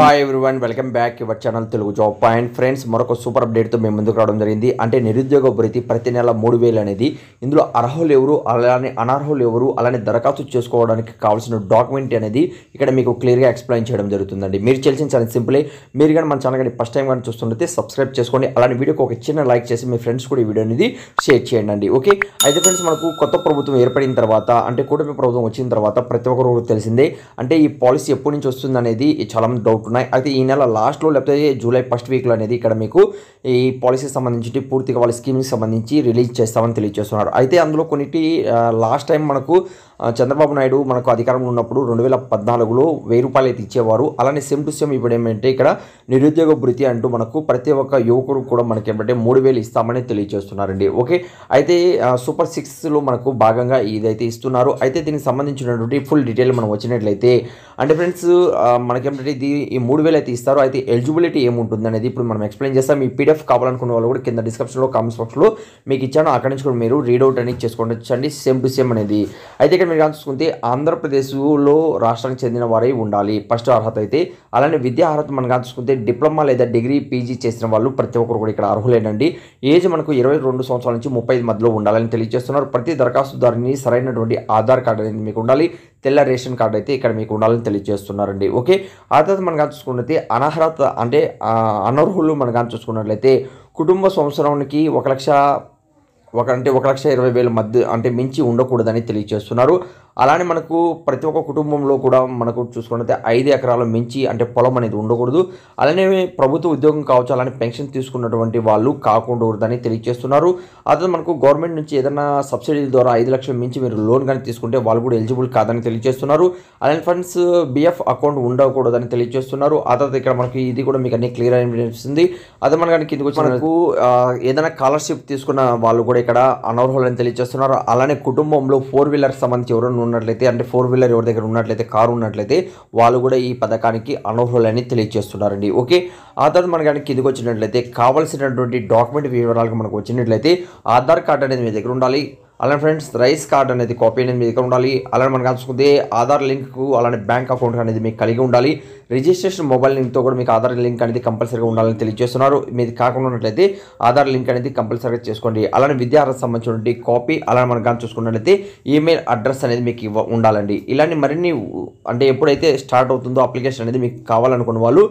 hi one welcome back your channel Telugu job point friends మరొక super అప్డేట్తో మేము ముందుకు రావడం జరిగింది అంటే నిరుద్యోగ భృతి ప్రతి నెల మూడు వేలు అనేది ఇందులో అర్హులు ఎవరు అలానే అనర్హులు ఎవరు అలానే దరఖాస్తు చేసుకోవడానికి కావాల్సిన డాక్యుమెంట్ అనేది ఇక్కడ మీకు క్లియర్గా ఎక్స్ప్లెయిన్ చేయడం జరుగుతుందండి మీరు చేసిన చాలా సింపులే మీరు కానీ మన ఛానల్ కానీ ఫస్ట్ టైం కానీ చూస్తుంటే సబ్స్క్రైబ్ చేసుకోండి అలానే వీడియోకి ఒక చిన్న లైక్ చేసి మీ ఫ్రెండ్స్ కూడా ఈ వీడియో అనేది షేర్ చేయండి అండి ఓకే అయితే ఫ్రెండ్స్ మనకు కొత్త ప్రభుత్వం ఏర్పడిన తర్వాత అంటే కూటమి ప్రభుత్వం వచ్చిన తర్వాత ప్రతి ఒక్కరు తెలిసిందే అంటే ఈ పాలసీ ఎప్పటి నుంచి వస్తుంది అనేది చాలా డౌట్ ఉన్నాయి అయితే ఈ నెల లాస్ట్లో లేకపోతే జూలై ఫస్ట్ వీక్లో అనేది ఇక్కడ మీకు ఈ పాలసీకి సంబంధించి పూర్తిగా వాళ్ళ స్కీమ్కి సంబంధించి రిలీజ్ చేస్తామని తెలియజేస్తున్నారు అయితే అందులో కొన్నిటి లాస్ట్ టైం మనకు చంద్రబాబు నాయుడు మనకు అధికారంలో ఉన్నప్పుడు రెండు వేల పద్నాలుగులో వెయ్యి రూపాయలు అయితే ఇచ్చేవారు అలానే సేమ్ టు సేమ్ ఇప్పుడు ఏమంటే ఇక్కడ నిరుద్యోగ భృతి అంటూ మనకు ప్రతి ఒక్క యువకుడు కూడా మనకి ఏమంటే మూడు వేలు ఇస్తామని తెలియజేస్తున్నారండి ఓకే అయితే సూపర్ సిక్స్లో మనకు భాగంగా ఇదైతే ఇస్తున్నారు అయితే దీనికి సంబంధించినటువంటి ఫుల్ డీటెయిల్ మనం వచ్చినట్లయితే అంటే ఫ్రెండ్స్ మనకేమంటే ఇది మూడు వేలు అయితే ఇస్తారు అయితే ఎలిజిబిలిటీ ఏముంటుంది అనేది ఇప్పుడు మనం ఎక్స్ప్లెయిన్ చేస్తాం మీ పీడిఎఫ్ కావాలనుకున్న వాళ్ళు కూడా కింద డిస్క్రిప్షన్లో కామెంట్స్ బాక్స్లో మీకు ఇచ్చాను అక్కడి నుంచి కూడా మీరు రీడౌట్ అనేది చేసుకోండి వచ్చండి సేమ్ టు సేమ్ అనేది అయితే ఇక్కడ మీరు చూసుకుంటే ఆంధ్రప్రదేశ్లో రాష్ట్రానికి చెందిన వారై ఉండాలి ఫస్ట్ అర్హత అయితే అలానే విద్యా అర్హత మనం చూసుకుంటే డిప్లొమా లేదా డిగ్రీ పీజీ చేసిన వాళ్ళు ప్రతి ఒక్కరు కూడా ఇక్కడ అర్హులేనండి ఏజ్ మనకు ఇరవై రెండు సంవత్సరాల నుంచి ముప్పై మధ్యలో ఉండాలని తెలియజేస్తున్నారు ప్రతి దరఖాస్తుదారుని సరైనటువంటి ఆధార్ కార్డు అనేది మీకు ఉండాలి తెల్ల రేషన్ కార్డు అయితే ఇక్కడ మీకు ఉండాలని తెలియజేస్తున్నారండి ఓకే ఆ తర్వాత మనం కానీ చూసుకున్నట్లయితే అనర్హత అంటే అనర్హులు మనం కానీ చూసుకున్నట్లయితే కుటుంబ సంవత్సరానికి ఒక లక్ష ఒక అంటే ఒక లక్ష ఇరవై వేల మధ్య అంటే మించి ఉండకూడదని తెలియజేస్తున్నారు అలానే మనకు ప్రతి ఒక్క కుటుంబంలో కూడా మనకు చూసుకున్నట్లయితే ఐదు ఎకరాల మించి అంటే పొలం అనేది ఉండకూడదు అలానే ప్రభుత్వ ఉద్యోగం కావచ్చు అలానే పెన్షన్ తీసుకున్నటువంటి వాళ్ళు కాకుండా తెలియజేస్తున్నారు అదే మనకు గవర్నమెంట్ నుంచి ఏదైనా సబ్సిడీ ద్వారా ఐదు లక్షలు మించి మీరు లోన్ కానీ తీసుకుంటే వాళ్ళు కూడా ఎలిజిబుల్ కాదని తెలియజేస్తున్నారు అలానే ఫండ్స్ బిఎఫ్ అకౌంట్ ఉండకూడదని తెలియజేస్తున్నారు ఆ తర్వాత ఇక్కడ మనకి ఇది కూడా మీకు అన్ని క్లియర్ అనిపిస్తుంది అదే మనకి కిందకి వచ్చి మనకు ఏదైనా స్కాలర్షిప్ తీసుకున్న వాళ్ళు కూడా ఇక్కడ అనర్హులని తెలియజేస్తున్నారు అలానే కుటుంబంలో ఫోర్ వీలర్ సంబంధించి ఎవరైనా ఉన్నట్లయితే అంటే ఫోర్ వీలర్ ఎవరి దగ్గర ఉన్నట్లయితే కారు ఉన్నట్లయితే వాళ్ళు కూడా ఈ పథకానికి అనర్హులని తెలియజేస్తున్నారండి ఓకే ఆ తర్వాత మనకి కానీ కిందికి వచ్చినట్లయితే కావాల్సినటువంటి డాక్యుమెంట్ వివరాలకు మనకు వచ్చినట్లయితే ఆధార్ కార్డ్ అనేది మీ దగ్గర ఉండాలి అలానే ఫ్రెండ్స్ రైస్ కార్డ్ అనేది కాపీ అనేది మీ దగ్గర ఉండాలి అలానే మనం చూసుకుంటే ఆధార్ లింక్కు అలానే బ్యాంక్ అకౌంట్ అనేది మీకు కలిగి ఉండాలి రిజిస్ట్రేషన్ మొబైల్ లింక్తో కూడా మీకు ఆధార్ లింక్ అనేది కంపల్సరీగా ఉండాలని తెలియజేస్తున్నారు మీది కాకుండా ఉన్నట్లయితే ఆధార్ లింక్ అనేది కంపల్సరీగా చేసుకోండి అలానే విద్యార్థి సంబంధించినటువంటి కాపీ అలానే మనం కానీ చూసుకున్నట్లయితే ఈమెయిల్ అడ్రస్ అనేది మీకు ఇవ్వ ఉండాలండి ఇలాంటి మరిన్ని అంటే ఎప్పుడైతే స్టార్ట్ అవుతుందో అప్లికేషన్ అనేది మీకు కావాలనుకున్న వాళ్ళు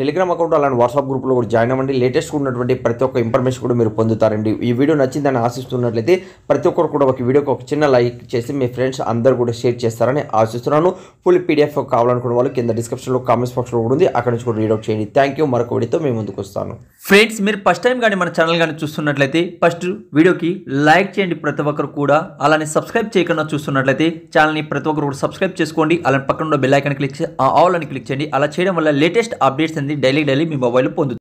టెలిగ్రామ్ అకౌంట్ అలాంటి వాట్సాప్ గ్రూప్లో కూడా జాయిన్ అవ్వండి లేటెస్ట్ ఉన్నటువంటి ప్రతి ఒక్క ఇన్ఫర్మేషన్ కూడా మీరు పొందుతారండి ఈ వీడియో నచ్చిందని ఆశిస్తున్నట్లయితే ప్రతి ఒక్కరు కూడా ఒక వీడియోకి ఒక చిన్న లైక్ చేసి మీ ఫ్రెండ్స్ అందరు కూడా షేర్ చేస్తారని ఆశిస్తున్నాను ఫుల్ పీడిఎఫ్ కావాలనుకున్న వాళ్ళు కింద డిస్క్రిప్షన్లో కామెంట్స్ బాక్స్లో కూడా ఉంది అక్కడ నుంచి కూడా రీడౌట్ చేయండి థ్యాంక్ యూ మరొక వీడియోతో మేము ముందుకు వస్తాను ఫ్రెండ్స్ మీరు ఫస్ట్ టైం కానీ మన ఛానల్ కానీ చూస్తున్నట్లయితే ఫస్ట్ వీడియోకి లైక్ చేయండి ప్రతి ఒక్కరు కూడా అలానే సబ్స్క్రైబ్ చేయకుండా చూస్తున్నట్లయితే ఛానల్ని ప్రతి ఒక్కరు కూడా సబ్స్క్రైబ్ చేసుకోండి అలానే పక్కన ఉన్న బెల్ ఐకాన్ క్లిక్ ఆల్ అని క్లిక్ చేయండి అలా చేయడం వల్ల లేటెస్ట్ అప్డేట్స్ ఉంటుంది డైలీ డైలీ మీ మొబైల్ పొందుతుంది